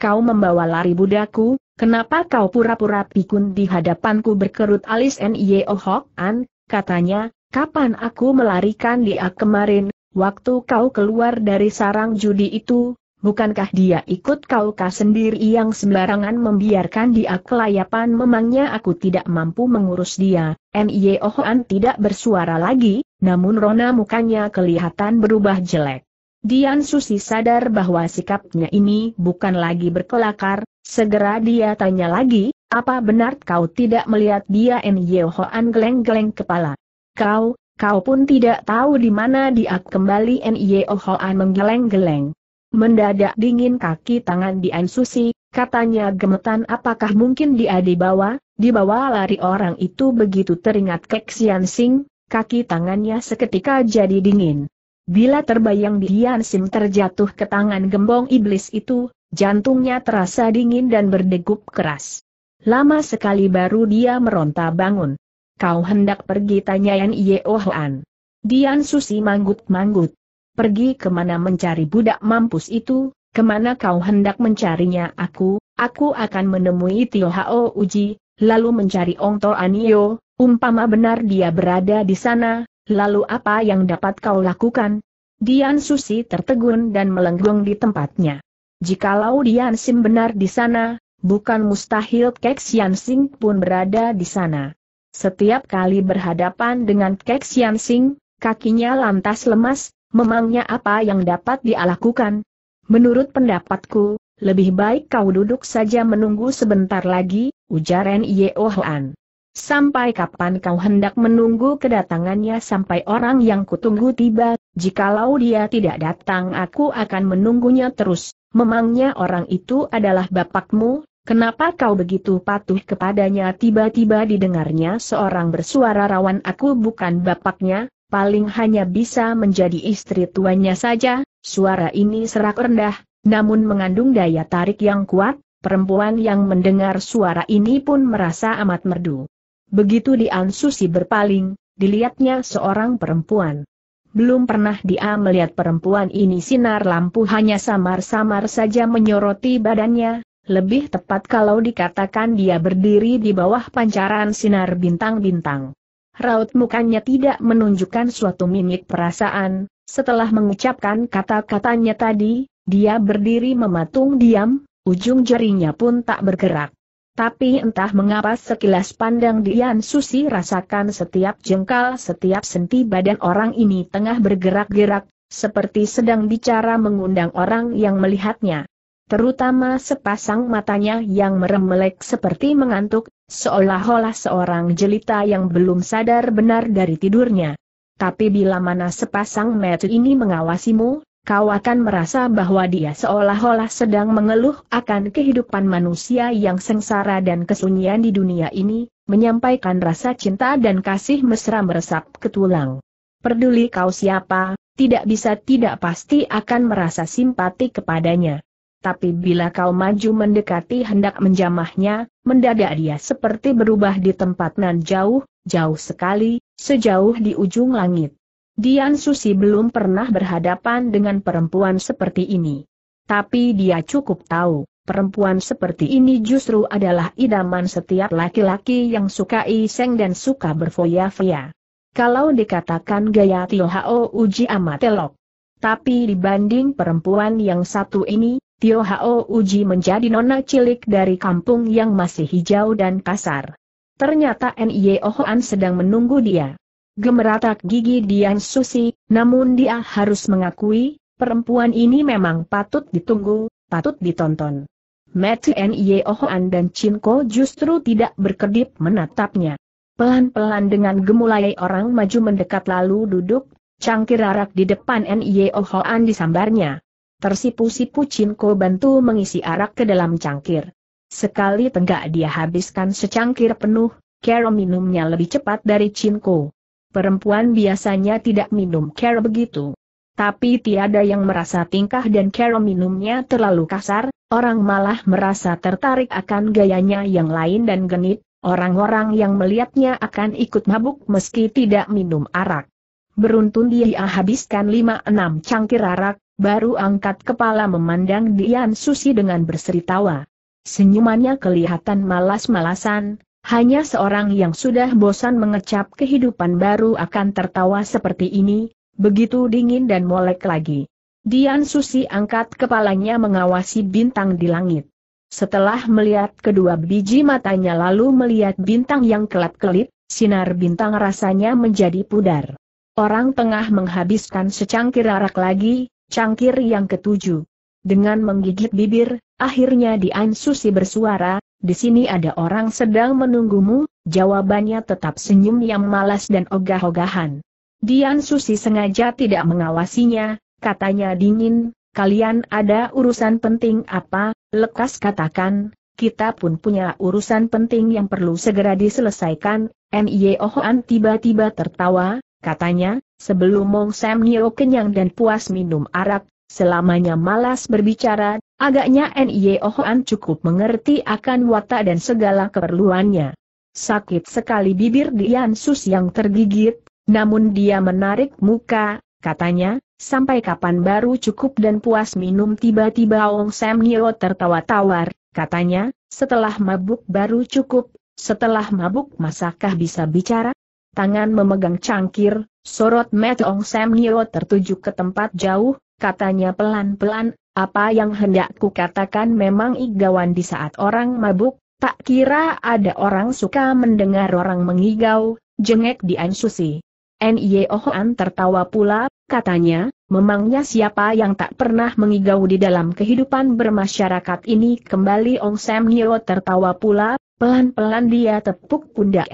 Kau membawa lari budakku, Kenapa kau pura-pura pikun di hadapanku berkerut alis Nyeohokan? katanya, Kapan aku melarikan dia kemarin, waktu kau keluar dari sarang judi itu, bukankah dia ikut kaukah sendiri yang sembarangan membiarkan dia kelayapan memangnya aku tidak mampu mengurus dia, Ohoan tidak bersuara lagi, namun Rona mukanya kelihatan berubah jelek. Dian Susi sadar bahwa sikapnya ini bukan lagi berkelakar, segera dia tanya lagi, apa benar kau tidak melihat dia Ohoan geleng-geleng kepala? Kau, kau pun tidak tahu di mana dia kembali Nio Hoan menggeleng-geleng. Mendadak dingin kaki tangan Dian Susi, katanya gemetan apakah mungkin dia dibawa, dibawa lari orang itu begitu teringat keksian sing, kaki tangannya seketika jadi dingin. Bila terbayang Dian Sim terjatuh ke tangan gembong iblis itu, jantungnya terasa dingin dan berdegup keras. Lama sekali baru dia meronta bangun. Kau hendak pergi tanya Yan Yeo Dian Susi manggut-manggut. Pergi kemana mencari budak mampus itu, kemana kau hendak mencarinya aku, aku akan menemui Tio Hao Uji, lalu mencari Ong To Anio, umpama benar dia berada di sana, lalu apa yang dapat kau lakukan? Dian Susi tertegun dan melenggung di tempatnya. Jikalau Dian Sim benar di sana, bukan mustahil Kek Sian Sing pun berada di sana. Setiap kali berhadapan dengan Kek Sian Sing, kakinya lantas lemas, memangnya apa yang dapat dia lakukan? Menurut pendapatku, lebih baik kau duduk saja menunggu sebentar lagi, ujar Ren Hoan. Sampai kapan kau hendak menunggu kedatangannya sampai orang yang kutunggu tiba, jikalau dia tidak datang aku akan menunggunya terus, memangnya orang itu adalah bapakmu, Kenapa kau begitu patuh kepadanya tiba-tiba didengarnya seorang bersuara rawan aku bukan bapaknya, paling hanya bisa menjadi istri tuannya saja, suara ini serak rendah, namun mengandung daya tarik yang kuat, perempuan yang mendengar suara ini pun merasa amat merdu. Begitu diansusi berpaling, dilihatnya seorang perempuan. Belum pernah dia melihat perempuan ini sinar lampu hanya samar-samar saja menyoroti badannya, lebih tepat kalau dikatakan dia berdiri di bawah pancaran sinar bintang-bintang. Raut mukanya tidak menunjukkan suatu mimik perasaan, setelah mengucapkan kata-katanya tadi, dia berdiri mematung diam, ujung jarinya pun tak bergerak. Tapi entah mengapa sekilas pandang Dian Susi rasakan setiap jengkal setiap senti badan orang ini tengah bergerak-gerak, seperti sedang bicara mengundang orang yang melihatnya terutama sepasang matanya yang meremelek seperti mengantuk, seolah-olah seorang jelita yang belum sadar benar dari tidurnya. Tapi bila mana sepasang mata ini mengawasimu, kau akan merasa bahwa dia seolah-olah sedang mengeluh akan kehidupan manusia yang sengsara dan kesunyian di dunia ini, menyampaikan rasa cinta dan kasih mesra meresap ke tulang. Peduli kau siapa, tidak bisa tidak pasti akan merasa simpati kepadanya tapi bila kau maju mendekati hendak menjamahnya, mendadak dia seperti berubah di tempat nan jauh, jauh sekali, sejauh di ujung langit. Dian Susi belum pernah berhadapan dengan perempuan seperti ini. Tapi dia cukup tahu, perempuan seperti ini justru adalah idaman setiap laki-laki yang suka iseng dan suka berfoya-foya. Kalau dikatakan gaya Tio Uji amat elok. Tapi dibanding perempuan yang satu ini, Tio Hao Uji menjadi nona cilik dari kampung yang masih hijau dan kasar. Ternyata Nye Ohoan sedang menunggu dia. Gemeratak gigi Dian Susi, namun dia harus mengakui, perempuan ini memang patut ditunggu, patut ditonton. Mati Nye Ohoan dan Cinco justru tidak berkedip menatapnya. Pelan-pelan dengan gemulai orang maju mendekat lalu duduk, cangkir arak di depan Nye Ohoan disambarnya. Tersipu-sipu Cinko bantu mengisi arak ke dalam cangkir. Sekali tenggak dia habiskan secangkir penuh, Kero minumnya lebih cepat dari Cinko. Perempuan biasanya tidak minum Kero begitu. Tapi tiada yang merasa tingkah dan Kero minumnya terlalu kasar, orang malah merasa tertarik akan gayanya yang lain dan genit, orang-orang yang melihatnya akan ikut mabuk meski tidak minum arak. Beruntun dia habiskan 5-6 cangkir arak, baru angkat kepala memandang Dian Susi dengan berseri tawa. Senyumannya kelihatan malas-malasan, hanya seorang yang sudah bosan mengecap kehidupan baru akan tertawa seperti ini, begitu dingin dan molek lagi. Dian Susi angkat kepalanya mengawasi bintang di langit. Setelah melihat kedua biji matanya lalu melihat bintang yang kelap-kelip, sinar bintang rasanya menjadi pudar. Orang tengah menghabiskan secangkir arak lagi, cangkir yang ketujuh. Dengan menggigit bibir, akhirnya Dian Susi bersuara, di sini ada orang sedang menunggumu, jawabannya tetap senyum yang malas dan ogah-ogahan. Dian Susi sengaja tidak mengawasinya, katanya dingin, kalian ada urusan penting apa, lekas katakan, kita pun punya urusan penting yang perlu segera diselesaikan, N.Y. Ohoan tiba-tiba tertawa, katanya, Sebelum Mong Sam Nio kenyang dan puas minum arak, selamanya malas berbicara, agaknya N.I.O. Hoan cukup mengerti akan watak dan segala keperluannya. Sakit sekali bibir Dian Sus yang tergigit, namun dia menarik muka, katanya, sampai kapan baru cukup dan puas minum tiba-tiba Ong Sam Nio tertawa tawar, katanya, setelah mabuk baru cukup, setelah mabuk masakah bisa bicara? Tangan memegang cangkir, Sorot Ong Sam Nio tertuju ke tempat jauh, katanya pelan-pelan, apa yang hendak katakan memang igawan di saat orang mabuk, tak kira ada orang suka mendengar orang mengigau, jengek di Ansusi. Hoan tertawa pula, katanya, memangnya siapa yang tak pernah mengigau di dalam kehidupan bermasyarakat ini kembali Ong Sam Nio tertawa pula, pelan-pelan dia tepuk pundak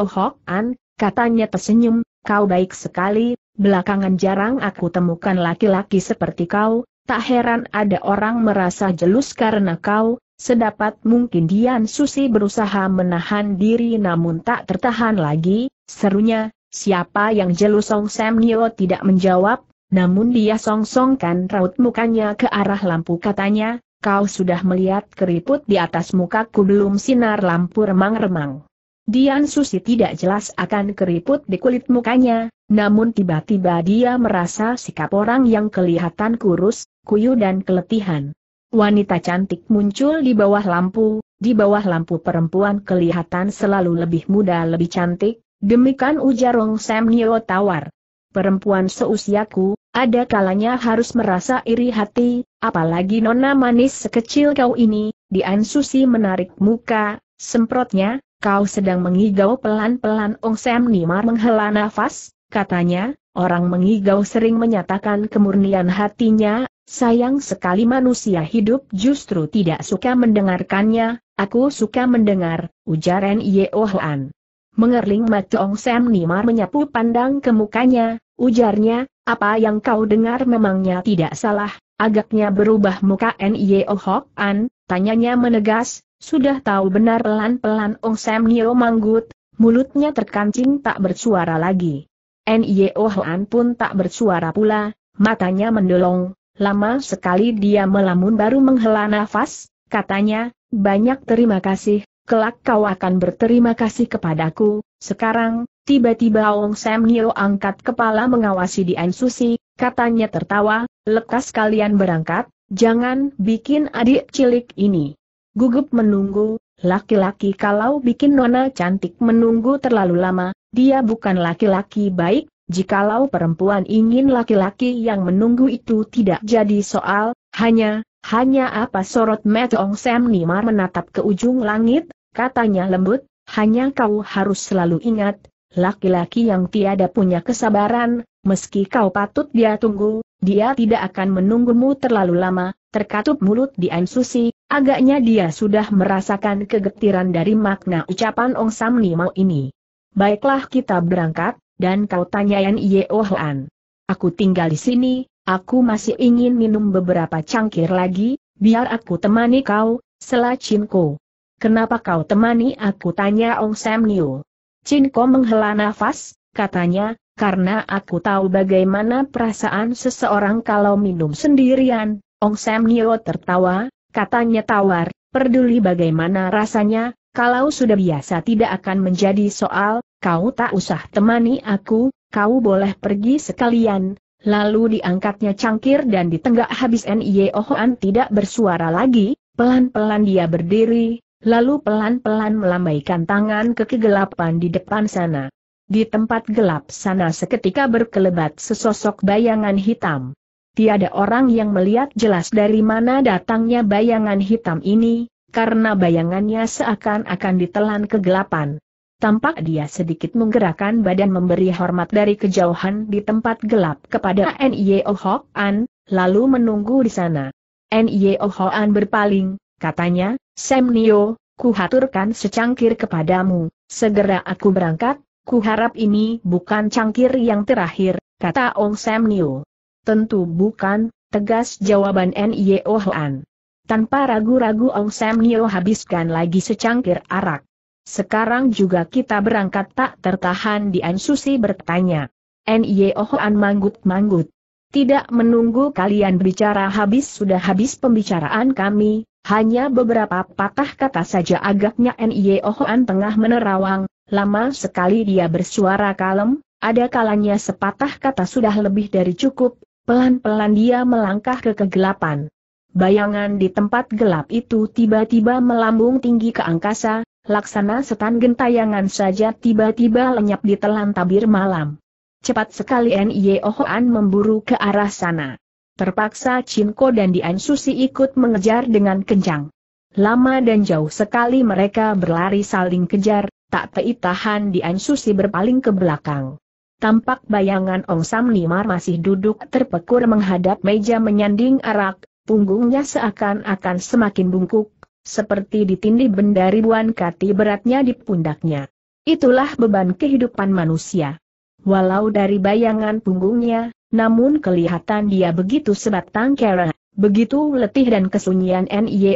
Hoan, katanya tersenyum, Kau baik sekali, belakangan jarang aku temukan laki-laki seperti kau, tak heran ada orang merasa jelus karena kau, sedapat mungkin Dian Susi berusaha menahan diri namun tak tertahan lagi, serunya, siapa yang jelus Song Sam Nio tidak menjawab, namun dia song-songkan raut mukanya ke arah lampu katanya, kau sudah melihat keriput di atas mukaku belum sinar lampu remang-remang. Dian Susi tidak jelas akan keriput di kulit mukanya, namun tiba-tiba dia merasa sikap orang yang kelihatan kurus, kuyu dan keletihan. Wanita cantik muncul di bawah lampu, di bawah lampu perempuan kelihatan selalu lebih muda lebih cantik, demikian ujar Rong Sam Nio Tawar. Perempuan seusiaku, ada kalanya harus merasa iri hati, apalagi nona manis sekecil kau ini, Dian Susi menarik muka, semprotnya, kau sedang mengigau pelan-pelan Ong Sam Nimar menghela nafas, katanya, orang mengigau sering menyatakan kemurnian hatinya, sayang sekali manusia hidup justru tidak suka mendengarkannya, aku suka mendengar, ujaran Ren Yeo An. Mengerling mata Ong Sam Nimar menyapu pandang ke mukanya, ujarnya, apa yang kau dengar memangnya tidak salah, agaknya berubah muka Nye Hok An, tanyanya menegas, sudah tahu benar pelan-pelan Ong Sam Nio manggut, mulutnya terkancing tak bersuara lagi. Nio Hoan pun tak bersuara pula, matanya mendolong, lama sekali dia melamun baru menghela nafas, katanya, banyak terima kasih, kelak kau akan berterima kasih kepadaku, sekarang, tiba-tiba Ong Sam Nio angkat kepala mengawasi Dian Susi, katanya tertawa, lekas kalian berangkat, jangan bikin adik cilik ini Gugup menunggu, laki-laki kalau bikin nona cantik menunggu terlalu lama, dia bukan laki-laki baik, jikalau perempuan ingin laki-laki yang menunggu itu tidak jadi soal, hanya, hanya apa sorot Metong Sam Nimar menatap ke ujung langit, katanya lembut, hanya kau harus selalu ingat, laki-laki yang tiada punya kesabaran, meski kau patut dia tunggu, dia tidak akan menunggumu terlalu lama, terkatup mulut Dian Susi, agaknya dia sudah merasakan kegetiran dari makna ucapan Ong Sam mau ini. Baiklah kita berangkat, dan kau tanyain Yeo Hoan. Aku tinggal di sini, aku masih ingin minum beberapa cangkir lagi, biar aku temani kau, selah Chinko. Kenapa kau temani aku tanya Ong Sam Nio. Chinko menghela nafas, katanya, karena aku tahu bagaimana perasaan seseorang kalau minum sendirian. Ong Sam Nio tertawa, katanya tawar, peduli bagaimana rasanya, kalau sudah biasa tidak akan menjadi soal, kau tak usah temani aku, kau boleh pergi sekalian. Lalu diangkatnya cangkir dan ditenggak habis N.I.O. Hoan tidak bersuara lagi, pelan-pelan dia berdiri, lalu pelan-pelan melambaikan tangan ke kegelapan di depan sana. Di tempat gelap sana seketika berkelebat sesosok bayangan hitam. Tiada orang yang melihat jelas dari mana datangnya bayangan hitam ini, karena bayangannya seakan-akan ditelan kegelapan. Tampak dia sedikit menggerakkan badan memberi hormat dari kejauhan di tempat gelap kepada N.I.O. An, lalu menunggu di sana. N.I.O. An berpaling, katanya, Sam Nio, kuhaturkan secangkir kepadamu, segera aku berangkat, harap ini bukan cangkir yang terakhir, kata Ong Sam Niu. Tentu bukan, tegas jawaban N.I.O. Ohan. Tanpa ragu-ragu Ong Sam Niu habiskan lagi secangkir arak. Sekarang juga kita berangkat tak tertahan di Ansusi bertanya. N.I.O. Ohan manggut-manggut. Tidak menunggu kalian bicara habis sudah habis pembicaraan kami, hanya beberapa patah kata saja agaknya N.I.O. Ohan tengah menerawang, Lama sekali dia bersuara kalem, ada kalanya sepatah kata sudah lebih dari cukup, pelan-pelan dia melangkah ke kegelapan. Bayangan di tempat gelap itu tiba-tiba melambung tinggi ke angkasa, laksana setan gentayangan saja tiba-tiba lenyap di telan tabir malam. Cepat sekali Nye Hoan memburu ke arah sana. Terpaksa Cinco dan Dian Susi ikut mengejar dengan kencang. Lama dan jauh sekali mereka berlari saling kejar, tak teitahan di Ansusi berpaling ke belakang. Tampak bayangan Ong Sam Nimar masih duduk terpekur menghadap meja menyanding arak, punggungnya seakan-akan semakin bungkuk, seperti ditindih benda ribuan kati beratnya di pundaknya. Itulah beban kehidupan manusia. Walau dari bayangan punggungnya, namun kelihatan dia begitu sebatang kera, begitu letih dan kesunyian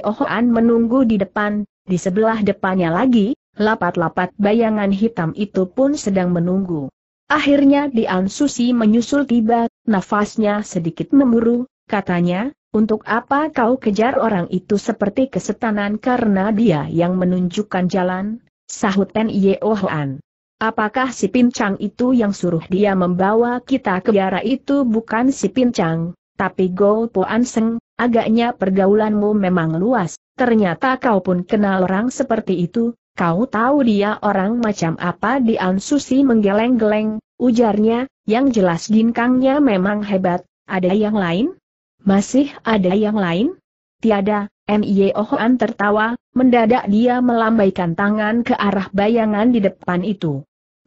Ohoan menunggu di depan, di sebelah depannya lagi, Lapat-lapat bayangan hitam itu pun sedang menunggu. Akhirnya Dian Susi menyusul tiba, nafasnya sedikit memburu, katanya, untuk apa kau kejar orang itu seperti kesetanan karena dia yang menunjukkan jalan? Sahut Pen Yeohan. Apakah si pincang itu yang suruh dia membawa kita ke biara itu bukan si pincang, tapi Go Poan Seng, agaknya pergaulanmu memang luas, ternyata kau pun kenal orang seperti itu, Kau tahu dia orang macam apa di Ansusi menggeleng-geleng, ujarnya, yang jelas ginkangnya memang hebat, ada yang lain? Masih ada yang lain? Tiada, M.I.E. Ohoan tertawa, mendadak dia melambaikan tangan ke arah bayangan di depan itu.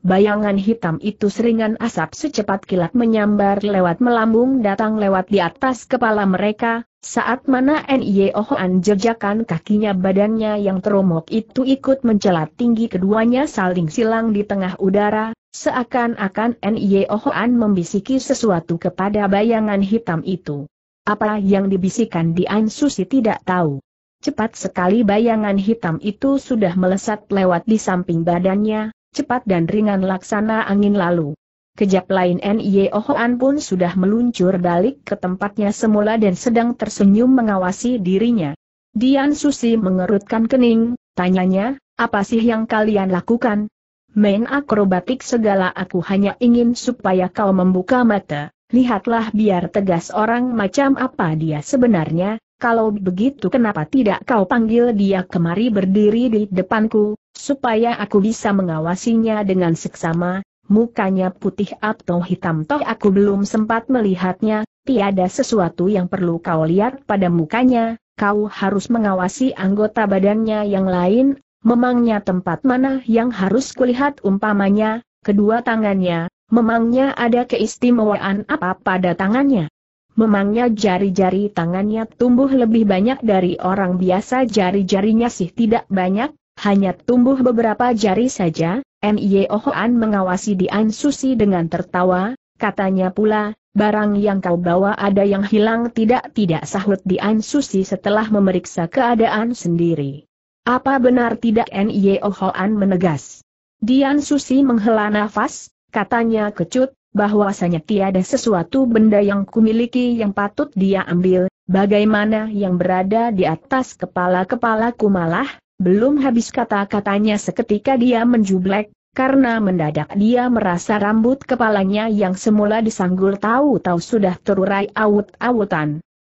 Bayangan hitam itu seringan asap secepat kilat menyambar lewat melambung datang lewat di atas kepala mereka, saat mana N.I.O. Hoan jejakan kakinya badannya yang teromok itu ikut mencelat tinggi keduanya saling silang di tengah udara, seakan-akan N.I.O. Hoan membisiki sesuatu kepada bayangan hitam itu. Apa yang dibisikkan di An Susi tidak tahu. Cepat sekali bayangan hitam itu sudah melesat lewat di samping badannya, cepat dan ringan laksana angin lalu. Kejap lain N.Y. Ohoan pun sudah meluncur balik ke tempatnya semula dan sedang tersenyum mengawasi dirinya. Dian Susi mengerutkan kening, tanyanya, apa sih yang kalian lakukan? Main akrobatik segala aku hanya ingin supaya kau membuka mata, lihatlah biar tegas orang macam apa dia sebenarnya, kalau begitu kenapa tidak kau panggil dia kemari berdiri di depanku, supaya aku bisa mengawasinya dengan seksama, mukanya putih atau hitam toh aku belum sempat melihatnya, tiada sesuatu yang perlu kau lihat pada mukanya, kau harus mengawasi anggota badannya yang lain, memangnya tempat mana yang harus kulihat umpamanya, kedua tangannya, memangnya ada keistimewaan apa pada tangannya. Memangnya jari-jari tangannya tumbuh lebih banyak dari orang biasa jari-jarinya sih tidak banyak, hanya tumbuh beberapa jari saja, M.I.E. Hoan mengawasi Dian Susi dengan tertawa, katanya pula, Barang yang kau bawa ada yang hilang tidak-tidak sahut Dian Susi setelah memeriksa keadaan sendiri. Apa benar tidak Nie Hoan menegas? Dian Susi menghela nafas, katanya kecut, bahwasanya tiada sesuatu benda yang kumiliki yang patut dia ambil, bagaimana yang berada di atas kepala-kepalaku malah, belum habis kata-katanya seketika dia menjublek, karena mendadak dia merasa rambut kepalanya yang semula disanggul tahu-tahu sudah terurai awut-awutan.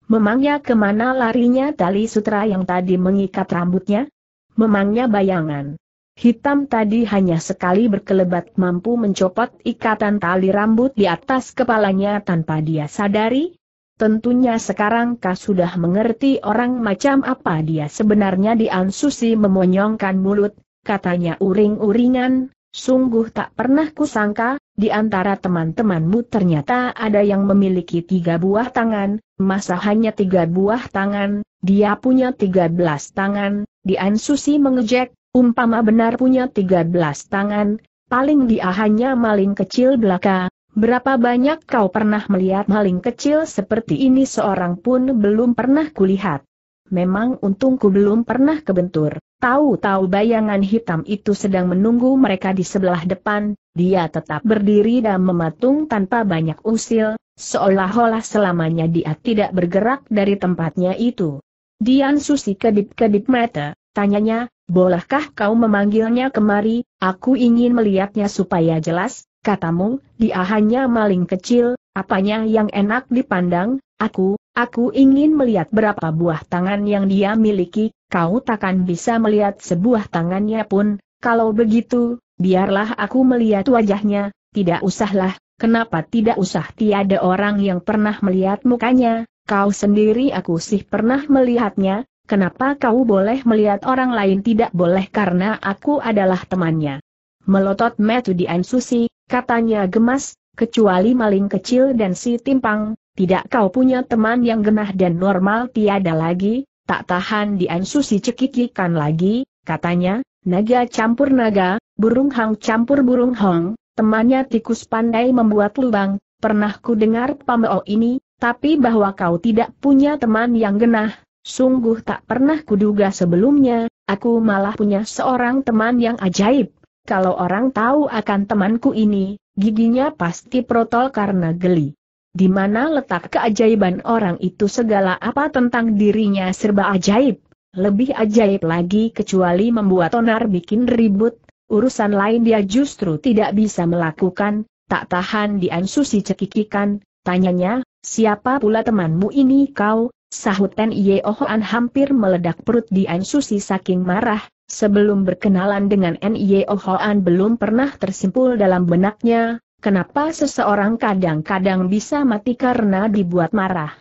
Memangnya kemana larinya tali sutra yang tadi mengikat rambutnya? Memangnya bayangan. Hitam tadi hanya sekali berkelebat mampu mencopot ikatan tali rambut di atas kepalanya tanpa dia sadari. Tentunya sekarang kau sudah mengerti orang macam apa dia sebenarnya di Ansusi memonyongkan mulut, katanya uring-uringan, sungguh tak pernah kusangka, di antara teman-temanmu ternyata ada yang memiliki tiga buah tangan, masa hanya tiga buah tangan, dia punya tiga belas tangan, di Ansusi mengejek, Umpama benar punya 13 tangan, paling dia hanya maling kecil belaka, Berapa banyak kau pernah melihat maling kecil seperti ini seorang pun belum pernah kulihat. Memang untungku belum pernah kebentur. Tahu-tahu bayangan hitam itu sedang menunggu mereka di sebelah depan, dia tetap berdiri dan mematung tanpa banyak usil, seolah-olah selamanya dia tidak bergerak dari tempatnya itu. Dian Susi kedip-kedip mata, tanyanya, Bolehkah kau memanggilnya kemari, aku ingin melihatnya supaya jelas, katamu, dia hanya maling kecil, apanya yang enak dipandang, aku, aku ingin melihat berapa buah tangan yang dia miliki, kau takkan bisa melihat sebuah tangannya pun, kalau begitu, biarlah aku melihat wajahnya, tidak usahlah, kenapa tidak usah tiada orang yang pernah melihat mukanya, kau sendiri aku sih pernah melihatnya, Kenapa kau boleh melihat orang lain tidak boleh karena aku adalah temannya. Melotot di Susi, katanya gemas, kecuali maling kecil dan si timpang, tidak kau punya teman yang genah dan normal tiada lagi, tak tahan di Susi cekikikan lagi, katanya, naga campur naga, burung hang campur burung hong, temannya tikus pandai membuat lubang, pernah ku dengar pameo ini, tapi bahwa kau tidak punya teman yang genah, Sungguh tak pernah kuduga sebelumnya, aku malah punya seorang teman yang ajaib. Kalau orang tahu akan temanku ini, giginya pasti protol karena geli. Di mana letak keajaiban orang itu segala apa tentang dirinya serba ajaib. Lebih ajaib lagi kecuali membuat onar bikin ribut, urusan lain dia justru tidak bisa melakukan, tak tahan diansusi cekikikan, tanyanya, siapa pula temanmu ini kau, Sahut Ten hampir meledak perut di An Susi saking marah, sebelum berkenalan dengan N Ohoan belum pernah tersimpul dalam benaknya, kenapa seseorang kadang-kadang bisa mati karena dibuat marah.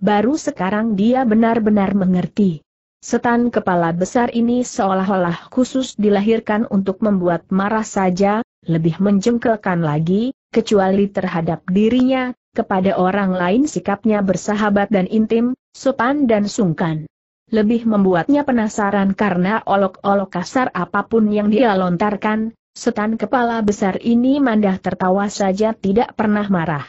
Baru sekarang dia benar-benar mengerti. Setan kepala besar ini seolah-olah khusus dilahirkan untuk membuat marah saja, lebih menjengkelkan lagi, kecuali terhadap dirinya, kepada orang lain sikapnya bersahabat dan intim, sopan dan sungkan. Lebih membuatnya penasaran karena olok-olok kasar apapun yang dia lontarkan, setan kepala besar ini mandah tertawa saja tidak pernah marah.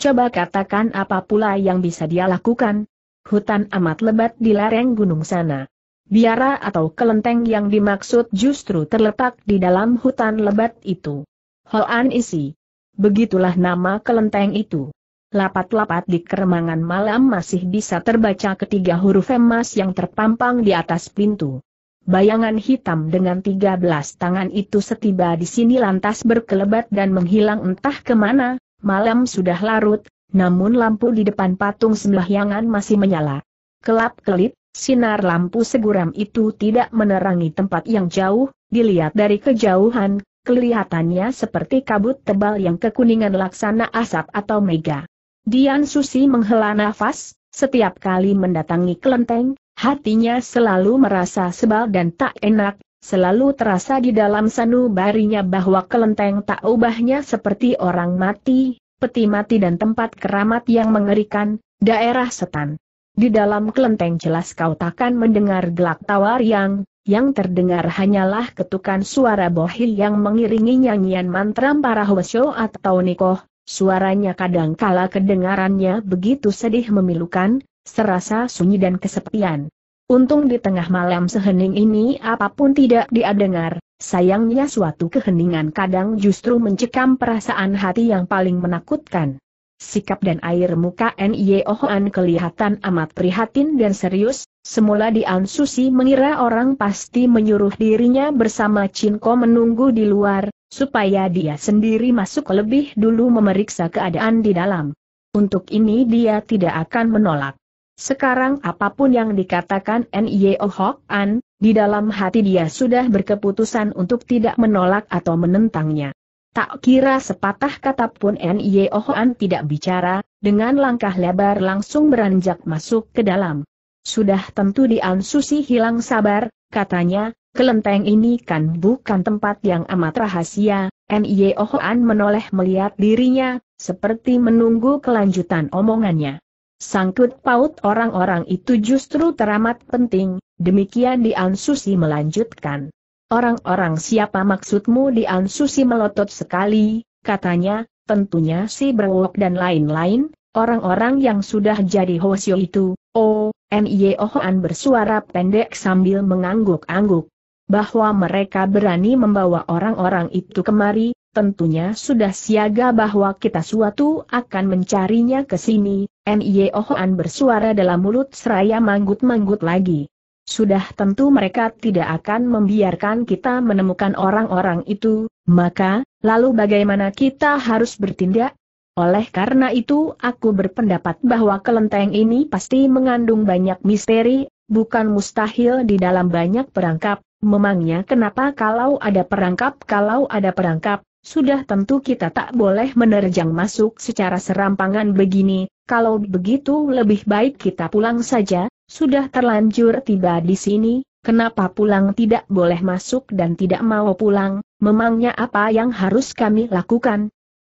Coba katakan apa pula yang bisa dia lakukan? Hutan amat lebat di lereng gunung sana. Biara atau kelenteng yang dimaksud justru terletak di dalam hutan lebat itu. Hoan isi. Begitulah nama kelenteng itu. Lapat-lapat di keremangan malam masih bisa terbaca ketiga huruf emas yang terpampang di atas pintu. Bayangan hitam dengan tiga belas tangan itu setiba di sini lantas berkelebat dan menghilang entah kemana, malam sudah larut, namun lampu di depan patung sembahyangan masih menyala. Kelap-kelip, sinar lampu seguram itu tidak menerangi tempat yang jauh, dilihat dari kejauhan, kelihatannya seperti kabut tebal yang kekuningan laksana asap atau mega. Dian Susi menghela nafas, setiap kali mendatangi kelenteng, hatinya selalu merasa sebal dan tak enak, selalu terasa di dalam sanubarinya bahwa kelenteng tak ubahnya seperti orang mati, peti mati dan tempat keramat yang mengerikan, daerah setan. Di dalam kelenteng jelas kau takkan mendengar gelak tawa yang, yang terdengar hanyalah ketukan suara bohil yang mengiringi nyanyian mantra para hwasyo atau nikoh, Suaranya kadang kala kedengarannya begitu sedih memilukan, serasa sunyi dan kesepian. Untung di tengah malam sehening ini apapun tidak dia dengar, sayangnya suatu keheningan kadang justru mencekam perasaan hati yang paling menakutkan. Sikap dan air muka N.Y.O. Ohoan kelihatan amat prihatin dan serius, semula di Susi mengira orang pasti menyuruh dirinya bersama Cinko menunggu di luar, supaya dia sendiri masuk lebih dulu memeriksa keadaan di dalam. Untuk ini dia tidak akan menolak. Sekarang apapun yang dikatakan N.Y.O. Hok An, di dalam hati dia sudah berkeputusan untuk tidak menolak atau menentangnya. Tak kira sepatah kata pun N.Y.O. Hok An tidak bicara, dengan langkah lebar langsung beranjak masuk ke dalam. Sudah tentu di Susi hilang sabar, katanya, Kelenteng ini kan bukan tempat yang amat rahasia, N.I.E. Ohoan menoleh melihat dirinya, seperti menunggu kelanjutan omongannya. Sangkut paut orang-orang itu justru teramat penting, demikian Dian Susi melanjutkan. Orang-orang siapa maksudmu Dian Susi melotot sekali, katanya, tentunya si Berwok dan lain-lain, orang-orang yang sudah jadi hosyo itu, oh, N.I.E. Ohoan bersuara pendek sambil mengangguk-angguk bahwa mereka berani membawa orang-orang itu kemari, tentunya sudah siaga bahwa kita suatu akan mencarinya ke sini, N.I.O. Hoan bersuara dalam mulut seraya manggut-manggut lagi. Sudah tentu mereka tidak akan membiarkan kita menemukan orang-orang itu, maka, lalu bagaimana kita harus bertindak? Oleh karena itu aku berpendapat bahwa kelenteng ini pasti mengandung banyak misteri, bukan mustahil di dalam banyak perangkap, Memangnya kenapa kalau ada perangkap kalau ada perangkap, sudah tentu kita tak boleh menerjang masuk secara serampangan begini, kalau begitu lebih baik kita pulang saja, sudah terlanjur tiba di sini, Kenapa pulang tidak boleh masuk dan tidak mau pulang, memangnya apa yang harus kami lakukan?